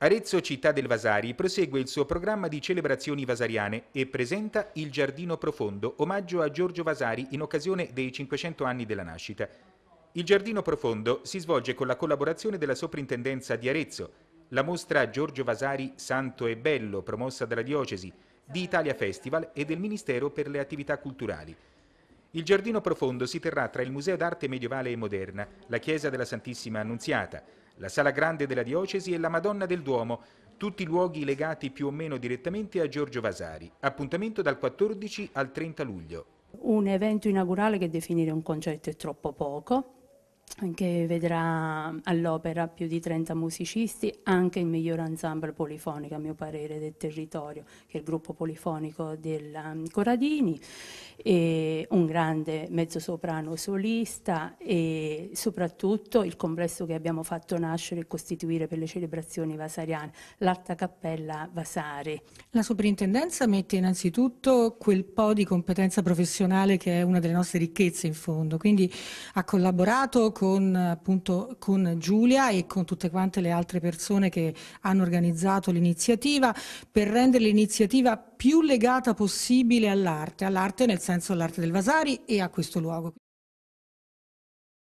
Arezzo Città del Vasari prosegue il suo programma di celebrazioni vasariane e presenta Il Giardino Profondo, omaggio a Giorgio Vasari in occasione dei 500 anni della nascita. Il Giardino Profondo si svolge con la collaborazione della Soprintendenza di Arezzo, la mostra Giorgio Vasari Santo e Bello, promossa dalla Diocesi, di Italia Festival e del Ministero per le Attività Culturali. Il Giardino Profondo si terrà tra il Museo d'Arte Medievale e Moderna, la Chiesa della Santissima Annunziata, la Sala Grande della Diocesi e la Madonna del Duomo, tutti luoghi legati più o meno direttamente a Giorgio Vasari. Appuntamento dal 14 al 30 luglio. Un evento inaugurale che definire un concerto è troppo poco, che vedrà all'opera più di 30 musicisti, anche il miglior ensemble polifonico a mio parere del territorio, che è il gruppo polifonico del Coradini e un grande mezzosoprano solista e soprattutto il complesso che abbiamo fatto nascere e costituire per le celebrazioni vasariane, l'Alta Cappella Vasari. La soprintendenza mette innanzitutto quel po' di competenza professionale che è una delle nostre ricchezze in fondo, quindi ha collaborato con, appunto, con Giulia e con tutte quante le altre persone che hanno organizzato l'iniziativa per rendere l'iniziativa più più legata possibile all'arte, all'arte nel senso all'arte del Vasari e a questo luogo.